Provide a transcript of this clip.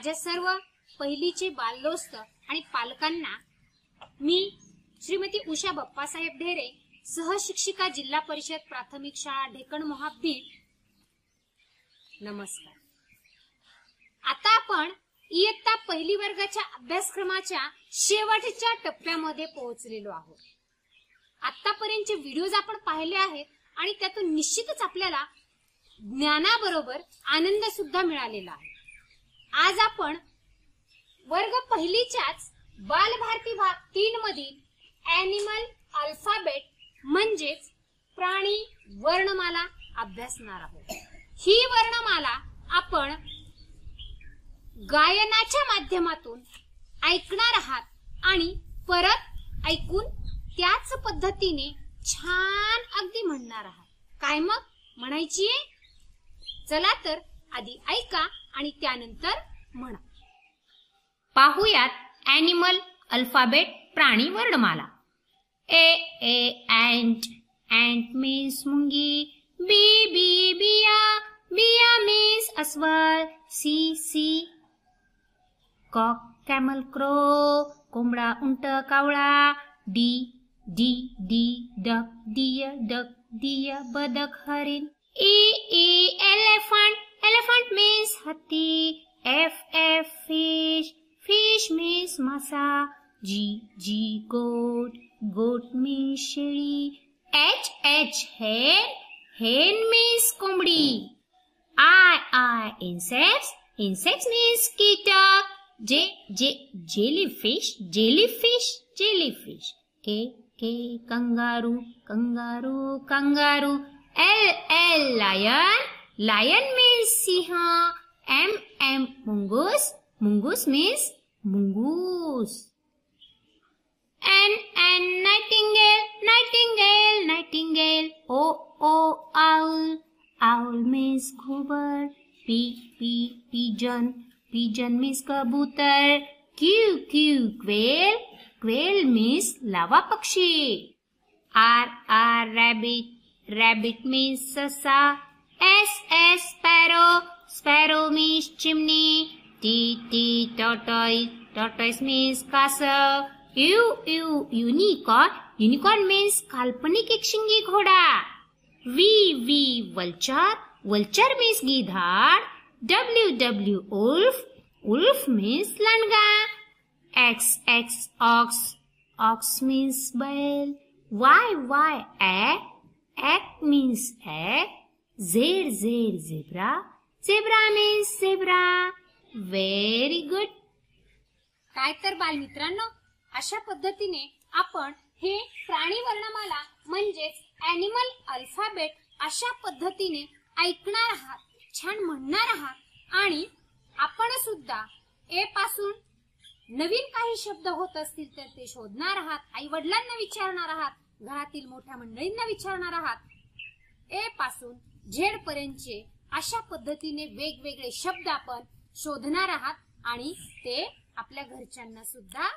माझ्या सर्व पहिलीचे बालदोस्त आणि पालकांना मी श्रीमती उषा बप्पासाहेब ढेरे सहशिक्षिका जिल्हा परिषद प्राथमिक शाळा ढेकण बीड नमस्कार आता आपण इयत्ता पहिली वर्गाच्या अभ्यासक्रमाच्या शेवटच्या टप्प्यामध्ये पोहोचलेलो आहोत आतापर्यंतचे व्हिडिओज आपण पाहिले आहेत आणि त्यातून निश्चितच आपल्याला ज्ञानाबरोबर आनंद सुद्धा मिळालेला आहे आज आपण वर्ग पहिलीच्याच भारती भाग तीन मधील अॅनिमल अल्फाबेट म्हणजेच प्राणी वर्णमाला अभ्यासणार आहोत ही वर्णमाला आपण गायनाच्या माध्यमातून ऐकणार आहात आणि परत ऐकून त्याच पद्धतीने छान अगदी म्हणणार आहात काय मग म्हणायची चला तर आधी ऐका आणि त्यानंतर म्हणा पाहुयात अॅनिमल अल्फाबेट प्राणी वर्णमाला A A ant ant means मुंगी B B bear bear means अस्वल C C cock camel crow कोंबडा उंट कावळा D D D duck deer duck deer बदक हरिण E E elephant G G goat goat में शेरी H H hen hen means कुमड़ी I I insect insect means कीटक J J jellyfish jellyfish jellyfish K K kangaroo kangaroo kangaroo L L lion lion means सिंह M M mongoose mongoose means मुंगूस owl means घूबर p p pigeon pigeon means कबूतर q q quail quail means लावा पक्षी r r rabbit rabbit means ससा s s sparrow sparrow means chimney t t tortoise tortoise means castle u u unicorn unicorn means काल्पनिक एक शिंगी घोड़ा V V vulture vulture means गिधाड W W wolf wolf means ए Z Z zebra zebra means zebra very good काय तर बालमित्रांनो अशा पद्धतीने आपण हे प्राणी वर्णमाला म्हणजेच ॲनिमल अल्फाबेट अशा पद्धतीने ऐकणार आहात छान म्हणणार आहात आणि आपण सुद्धा ए पासून नवीन काही शब्द होत असतील तर ते शोधणार आहात आई वडिलांना विचारणार आहात घरातील मोठ्या मंडळींना विचारणार आहात ए पासून झेड पर्यंतचे अशा पद्धतीने वेगवेगळे शब्द आपण शोधणार आहात आणि ते आपल्या घरच्यांना सुद्धा